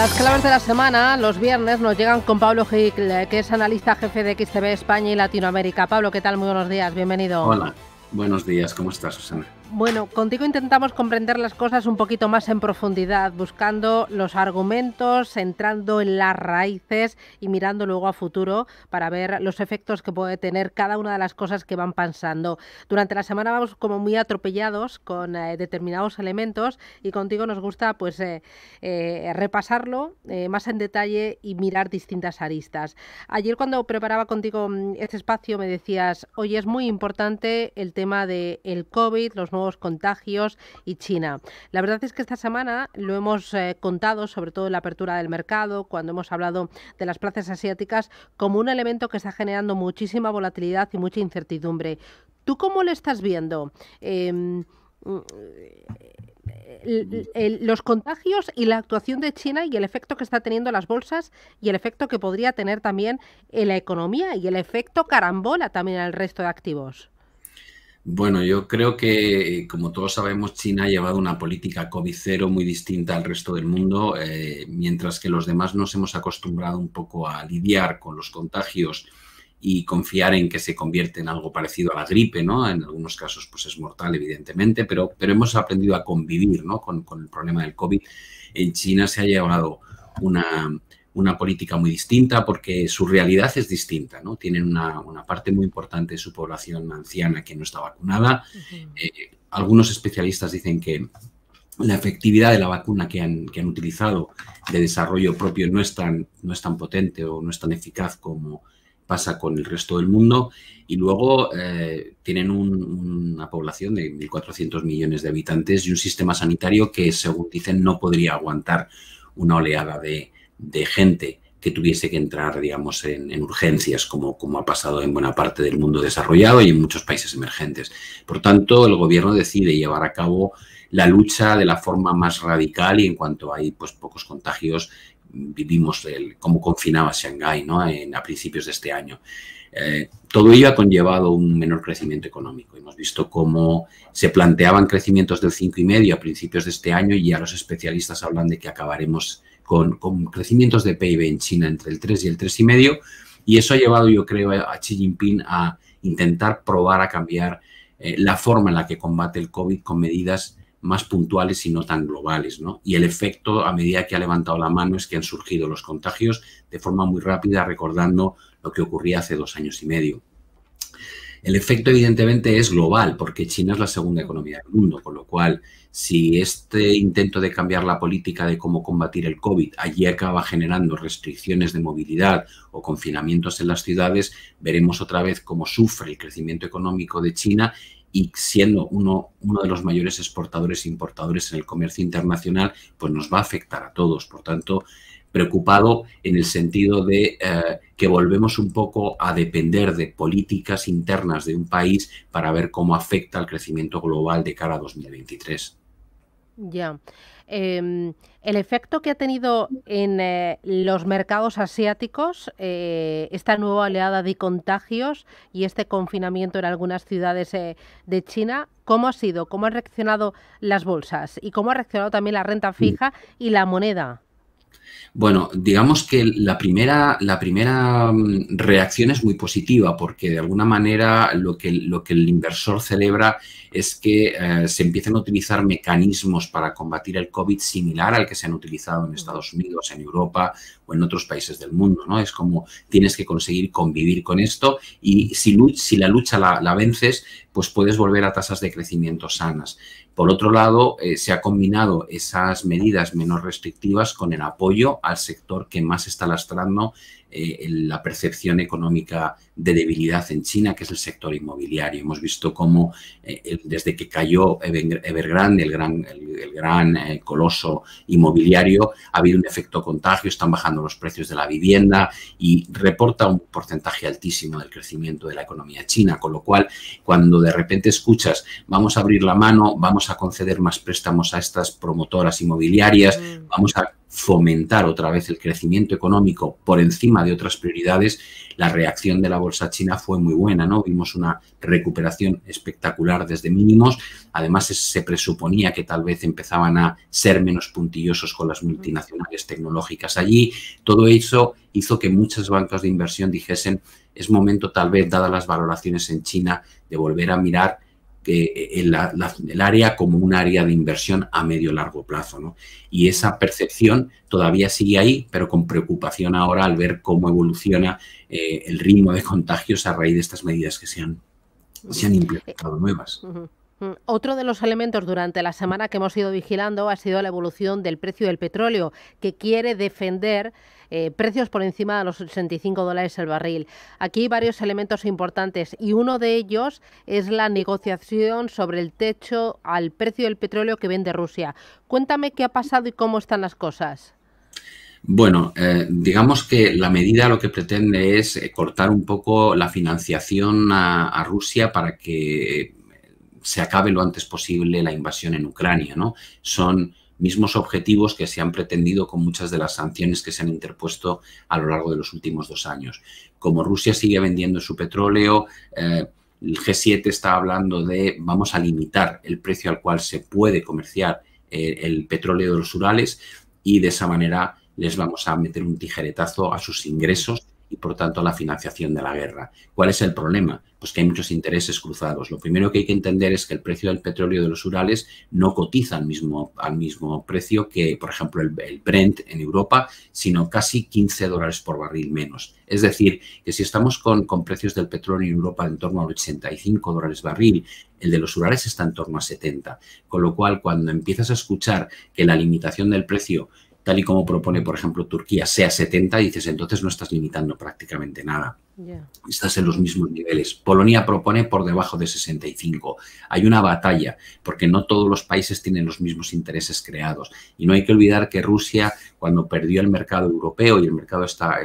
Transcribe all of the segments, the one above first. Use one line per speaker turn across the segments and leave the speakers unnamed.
Las claves de la semana, los viernes, nos llegan con Pablo Gil, que es analista jefe de XTB España y Latinoamérica. Pablo, ¿qué tal? Muy buenos días, bienvenido. Hola,
buenos días, ¿cómo estás, Susana?
Bueno, contigo intentamos comprender las cosas un poquito más en profundidad, buscando los argumentos, entrando en las raíces y mirando luego a futuro para ver los efectos que puede tener cada una de las cosas que van pensando. Durante la semana vamos como muy atropellados con eh, determinados elementos y contigo nos gusta pues eh, eh, repasarlo más en detalle y mirar distintas aristas. Ayer cuando preparaba contigo mm, este espacio me decías, hoy es muy importante el tema del el COVID, los nuevos contagios y China. La verdad es que esta semana lo hemos eh, contado, sobre todo en la apertura del mercado, cuando hemos hablado de las plazas asiáticas, como un elemento que está generando muchísima volatilidad y mucha incertidumbre. ¿Tú cómo lo estás viendo? Em, mm, eh, los contagios y la actuación de China y el efecto que está teniendo las bolsas y el efecto que podría tener también en la economía y el efecto carambola también en el resto de activos.
Bueno, yo creo que, como todos sabemos, China ha llevado una política COVID cero muy distinta al resto del mundo, eh, mientras que los demás nos hemos acostumbrado un poco a lidiar con los contagios y confiar en que se convierte en algo parecido a la gripe, ¿no? En algunos casos, pues es mortal, evidentemente, pero, pero hemos aprendido a convivir, ¿no? Con, con el problema del COVID. En China se ha llevado una, una política muy distinta porque su realidad es distinta, ¿no? Tienen una, parte muy importante de su población anciana que no está vacunada. Eh, algunos especialistas dicen que la efectividad de la vacuna que han, utilizado de desarrollo propio no es, tan, no es tan potente o no es tan eficaz como pasa con el resto del mundo. Y luego eh, tienen una población de 1.400 millones de habitantes y un sistema sanitario que, según dicen, no podría aguantar una oleada de, de gente que tuviese que entrar, digamos, en, urgencias, como, como ha pasado en buena parte del mundo desarrollado y en muchos países emergentes. Por tanto, el gobierno decide llevar a cabo la lucha de la forma más radical y en cuanto hay pues, pocos contagios, vivimos el, cómo confinaba Shanghái ¿no? a principios de este año. Eh, todo ello ha conllevado un menor crecimiento económico. Hemos visto cómo se planteaban crecimientos del 5,5 a principios de este año y ya los especialistas hablan de que acabaremos con, crecimientos de PIB en China entre el 3 y el 3,5 y eso ha llevado, yo creo, a Xi Jinping a intentar probar a cambiar eh, la forma en la que combate el COVID con medidas más puntuales y no tan globales, Y el efecto, a medida que ha levantado la mano, es que han surgido los contagios de forma muy rápida, recordando lo que ocurría hace dos años y medio. El efecto evidentemente es global, porque China es la segunda economía del mundo, con lo cual si este intento de cambiar la política de cómo combatir el COVID allí acaba generando restricciones de movilidad o confinamientos en las ciudades, veremos otra vez cómo sufre el crecimiento económico de China y siendo uno, uno de los mayores exportadores e importadores en el comercio internacional, pues nos va a afectar a todos. Por tanto, preocupado en el sentido de eh, que volvemos un poco a depender de políticas internas de un país para ver cómo afecta al crecimiento global de cara a 2023.
Ya. Em, el efecto que ha tenido en eh, los mercados asiáticos eh, esta nueva oleada de contagios y este confinamiento en algunas ciudades de China, ¿cómo ha sido? ¿Cómo han reaccionado las bolsas? ¿Y cómo ha reaccionado también la renta fija y la moneda?
Bueno, digamos que la primera, mm, reacción es muy positiva porque de alguna manera lo que, el inversor celebra es que eh, se empiecen a utilizar mecanismos para combatir el COVID similar al que se han utilizado en Estados Unidos, en Europa en otros países del mundo, ¿no? Es como tienes que conseguir convivir con esto y si, la lucha la, vences, pues puedes volver a tasas de crecimiento sanas. Por otro lado, eh, se ha combinado esas medidas menos restrictivas con el apoyo al sector que más está lastrando eh, la percepción económica de debilidad en China, que es el sector inmobiliario. Hemos visto cómo eh, desde que cayó Evergrande, el gran, el, gran eh, coloso inmobiliario, ha habido un efecto contagio, están bajando los precios de la vivienda y reporta un porcentaje altísimo del crecimiento de la economía china, con lo cual cuando de repente escuchas vamos a abrir la mano, vamos a conceder más préstamos a estas promotoras inmobiliarias, mm. vamos a fomentar otra vez el crecimiento económico por encima de otras prioridades, la reacción de la bolsa china fue muy buena, ¿no? Vimos una recuperación espectacular desde mínimos. Además, se presuponía que tal vez empezaban a ser menos puntillosos con las multinacionales tecnológicas allí. Todo eso hizo que muchas bancas de inversión dijesen, es momento tal vez, dadas las valoraciones en China, de volver a mirar el, eh, la, el, área como un área de inversión a medio largo plazo. Y esa percepción todavía sigue ahí, pero con preocupación ahora al ver cómo evoluciona eh, el ritmo de contagios a raíz de estas medidas que se han, se han implementado nuevas. Mm,
otro de los elementos durante la semana que hemos ido vigilando ha sido la evolución del precio del petróleo, que quiere defender eh, precios por encima de los 85 dólares el barril. Aquí hay varios elementos importantes y uno de ellos es la negociación sobre el techo al precio del petróleo que vende Rusia. Cuéntame qué ha pasado y cómo están las cosas.
Bueno, eh, digamos que la medida lo que pretende es eh, cortar un poco la financiación a Rusia para que se acabe lo antes posible la invasión en Ucrania, ¿no? Son mismos objetivos que se han pretendido con muchas de las sanciones que se han interpuesto a lo largo de los últimos dos años. Como Rusia sigue vendiendo su petróleo, eh, el G7 está hablando de vamos a limitar el precio al cual se puede comerciar eh, el petróleo de los Urales y de esa manera les vamos a meter un tijeretazo a sus ingresos y por tanto la financiación de la guerra. ¿Cuál es el problema? Pues que hay muchos intereses cruzados. Lo primero que hay que entender es que el precio del petróleo de los Urales no cotiza al mismo, al mismo precio que, por ejemplo, el, Brent en Europa, sino casi 15 dólares por barril menos. Es decir, que si estamos con, con precios del petróleo en Europa en torno a 85 dólares barril, el de los Urales está en torno a 70. Con lo cual, cuando empiezas a escuchar que la limitación del precio tal y como propone, por ejemplo, Turquía, sea 70, dices, entonces no estás limitando prácticamente nada. Estás en los mismos niveles. Polonia propone por debajo de 65. Hay una batalla, porque no todos los países tienen los mismos intereses creados. Y no hay que olvidar que Rusia, cuando perdió el mercado europeo y el mercado está,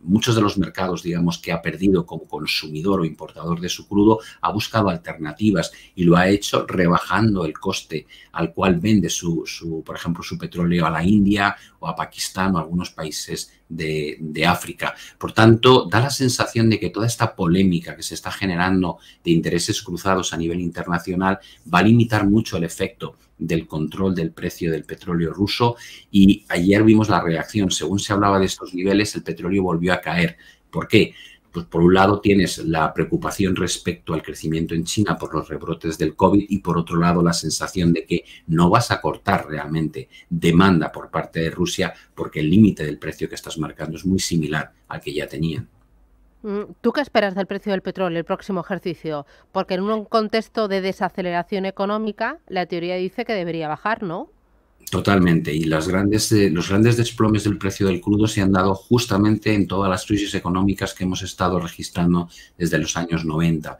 muchos de los mercados, digamos, que ha perdido como consumidor o importador de su crudo, ha buscado alternativas y lo ha hecho rebajando el coste al cual vende, su, su, por ejemplo, su petróleo a la India o a Pakistán o a algunos países de, de África. Por tanto, da la sensación de que toda esta polémica que se está generando de intereses cruzados a nivel internacional va a limitar mucho el efecto del control del precio del petróleo ruso y ayer vimos la reacción. Según se hablaba de estos niveles, el petróleo volvió a caer. ¿Por qué? pues por un lado tienes la preocupación respecto al crecimiento en China por los rebrotes del COVID y por otro lado la sensación de que no vas a cortar realmente demanda por parte de Rusia porque el límite del precio que estás marcando es muy similar al que ya tenían.
Mm, ¿Tú qué esperas del precio del petróleo el próximo ejercicio? Porque en un contexto de desaceleración económica, la teoría dice que debería bajar, ¿no?
Totalmente. Y las grandes, eh, los grandes desplomes del precio del crudo se han dado justamente en todas las crisis económicas que hemos estado registrando desde los años 90.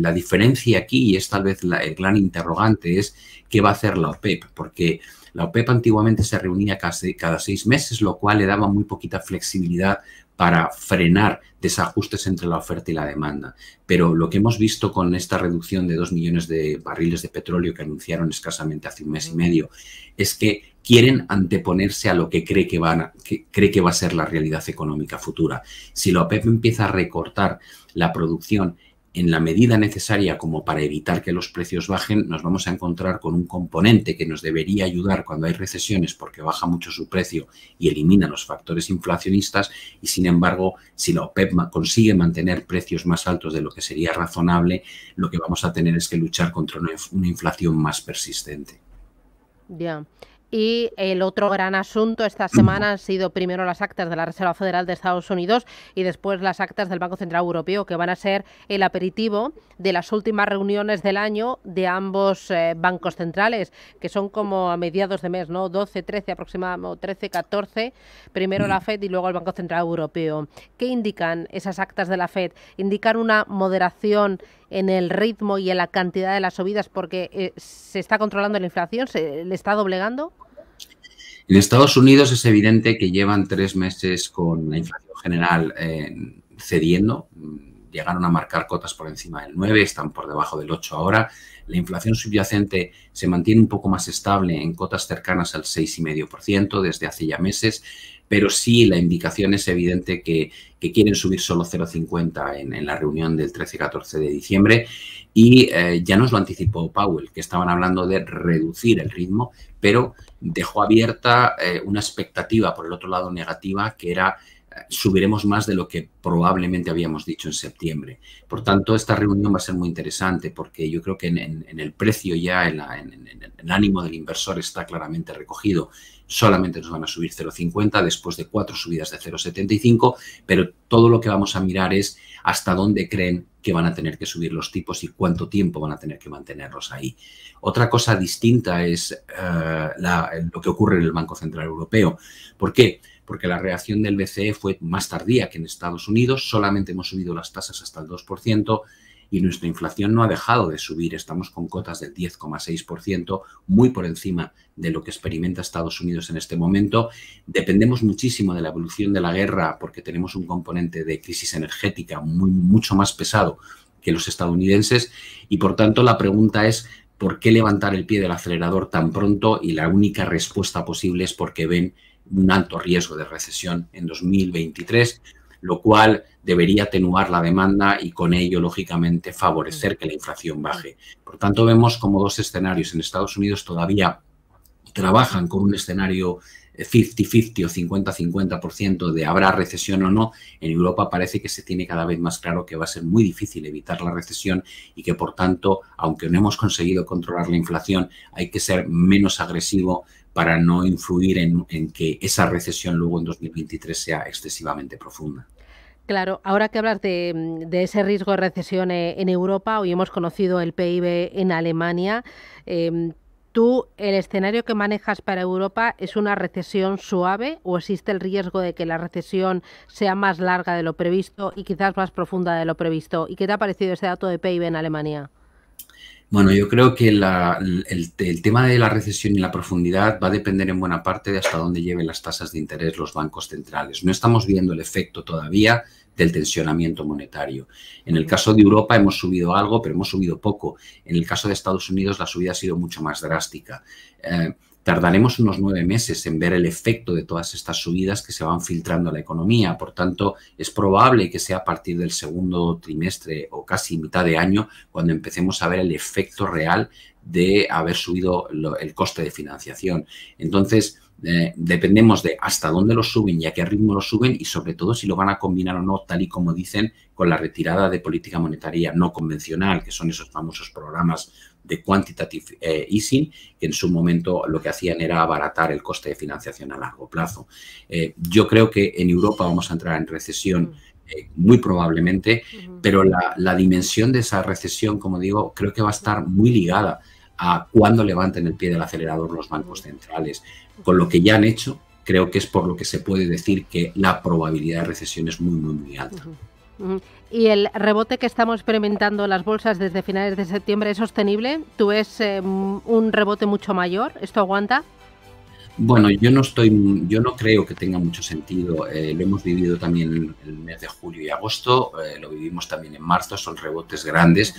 la diferencia aquí, y es tal vez el gran interrogante, es qué va a hacer la OPEP, porque la OPEP antiguamente se reunía casi cada seis meses, lo cual le daba muy poquita flexibilidad para frenar desajustes entre la oferta y la demanda. Pero lo que hemos visto con esta reducción de 2 millones de barriles de petróleo que anunciaron escasamente hace un mes y medio es que quieren anteponerse a lo que cree que, que cree que va a ser la realidad económica futura. Si la OPEP empieza a recortar la producción en la medida necesaria como para evitar que los precios bajen, nos vamos a encontrar con un componente que nos debería ayudar cuando hay recesiones porque baja mucho su precio y elimina los factores inflacionistas y sin embargo, si la OPEP consigue mantener precios más altos de lo que sería razonable, lo que vamos a tener es que luchar contra una inflación más persistente.
Ya. Y el otro gran asunto esta semana han sido primero las actas de la Reserva Federal de Estados Unidos y después las actas del Banco Central Europeo, que van a ser el aperitivo de las últimas reuniones del año de ambos eh, bancos centrales, que son como a mediados de mes, ¿no? 12, 13 aproximadamente, 13, 14, primero la mm. FED y luego el Banco Central Europeo. ¿Qué indican esas actas de la FED? ¿Indican una moderación en el ritmo y en la cantidad de las subidas porque eh, se está controlando la inflación, se le está doblegando?
En Estados Unidos es evidente que llevan tres meses con la inflación general eh, cediendo. Llegaron a marcar cotas por encima del 9, están por debajo del 8 ahora. La inflación subyacente se mantiene un poco más estable en cotas cercanas al 6,5% desde hace ya meses, pero sí la indicación es evidente que, quieren subir solo 0,50 en, la reunión del 13-14 de diciembre y eh, ya nos lo anticipó Powell, que estaban hablando de reducir el ritmo, pero dejó abierta eh, una expectativa por el otro lado negativa que era subiremos más de lo que probablemente habíamos dicho en septiembre. Por tanto, esta reunión va a ser muy interesante porque yo creo que en, el precio ya, en, el ánimo del inversor está claramente recogido. Solamente nos van a subir 0,50 después de cuatro subidas de 0,75, pero todo lo que vamos a mirar es hasta dónde creen que van a tener que subir los tipos y cuánto tiempo van a tener que mantenerlos ahí. Otra cosa distinta es eh, lo que ocurre en el Banco Central Europeo. ¿Por qué? porque la reacción del BCE fue más tardía que en Estados Unidos, solamente hemos subido las tasas hasta el 2% y nuestra inflación no ha dejado de subir, estamos con cotas del 10,6%, muy por encima de lo que experimenta Estados Unidos en este momento. Dependemos muchísimo de la evolución de la guerra porque tenemos un componente de crisis energética mucho más pesado que los estadounidenses y por tanto la pregunta es ¿por qué levantar el pie del acelerador tan pronto? Y la única respuesta posible es porque ven un alto riesgo de recesión en 2023, lo cual debería atenuar la demanda y con ello, lógicamente, favorecer mm. que la inflación mm. baje. Por tanto, vemos como dos escenarios. En Estados Unidos todavía trabajan con un escenario 50-50 o 50-50% de habrá recesión o no, en Europa parece que se tiene cada vez más claro que va a ser muy difícil evitar la recesión y que por tanto, aunque no hemos conseguido controlar la inflación, hay que ser menos agresivo para no influir en, que esa recesión luego en 2023 sea excesivamente profunda.
Claro, ahora que hablas de, mm, ese riesgo de recesión eh, en Europa, hoy hemos conocido el PIB en Alemania. Em, ¿Tú el escenario que manejas para Europa es una recesión suave o existe el riesgo de que la recesión sea más larga de lo previsto y quizás más profunda de lo previsto? ¿Y qué te ha parecido ese dato de PIB en Alemania?
Bueno, yo creo que el, tema de la recesión y la profundidad va a depender en buena parte de hasta dónde lleven las tasas de interés los bancos centrales. No estamos viendo el efecto todavía del tensionamiento monetario. En el caso de Europa hemos subido algo, pero hemos subido poco. En el caso de Estados Unidos la subida ha sido mucho más drástica. Eh, Tardaremos unos nueve meses en ver el efecto de todas estas subidas que se van filtrando a la economía. Por tanto, es probable que sea a partir del segundo trimestre o casi mitad de año cuando empecemos a ver el efecto real de haber subido el coste de financiación. Entonces, eh, dependemos de hasta dónde lo suben y a qué ritmo lo suben y sobre todo si lo van a combinar o no, tal y como dicen, con la retirada de política monetaria no convencional, que son esos famosos programas de quantitative eh, easing, que en su momento lo que hacían era abaratar el coste de financiación a largo plazo. Eh, yo creo que en Europa vamos a entrar en recesión. Mm. Eh, muy probablemente, pero la, dimensión de esa recesión, como digo, creo que va a estar muy ligada a cuándo levanten el pie del acelerador los bancos centrales. Con lo que ya han hecho, creo que es por lo que se puede decir que la probabilidad de recesión es muy, muy, muy alta.
¿Y el rebote que estamos experimentando las bolsas desde finales de septiembre es sostenible? ¿Tú ves em, un rebote mucho mayor? ¿Esto aguanta?
Bueno, yo no estoy, yo no creo que tenga mucho sentido. Eh, lo hemos vivido también en el mes de julio y agosto, eh, lo vivimos también en marzo, son rebotes grandes.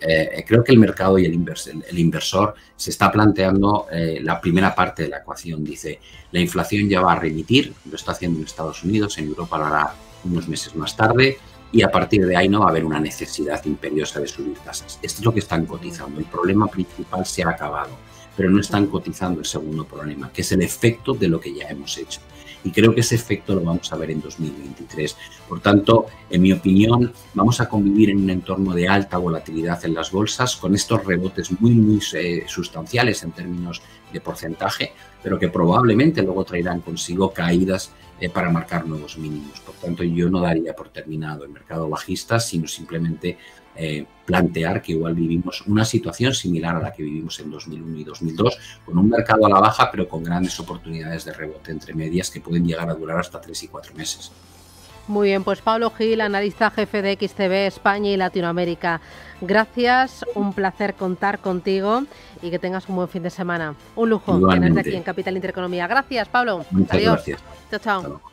Eh, creo que el mercado y el, inversor, el inversor se está planteando la primera parte de la ecuación. Dice, la inflación ya va a remitir, lo está haciendo en Estados Unidos, en Europa lo hará unos meses más tarde y a partir de ahí no va a haber una necesidad imperiosa de subir tasas. Esto es lo que están cotizando. El problema principal se ha acabado, pero no están cotizando el segundo problema, que es el efecto de lo que ya hemos hecho. Y creo que ese efecto lo vamos a ver en 2023. Por tanto, en mi opinión, vamos a convivir en un entorno de alta volatilidad en las bolsas, con estos rebotes muy, muy eh, sustanciales en términos de porcentaje, pero que probablemente luego traerán consigo caídas eh, para marcar nuevos mínimos. Por tanto, yo no daría por terminado el mercado bajista, sino simplemente eh, plantear que igual vivimos una situación similar a la que vivimos en 2001 y 2002, con un mercado a la baja, pero con grandes oportunidades de rebote entre medias que pueden llegar a durar hasta tres y cuatro meses.
Muy bien, pues Pablo Gil, analista jefe de XTV España y Latinoamérica. Gracias, un placer contar contigo y que tengas un buen fin de semana. Un lujo tenerte aquí en Capital Intereconomía. Gracias, Pablo. Muchas Adiós. Gracias. Chao, chao.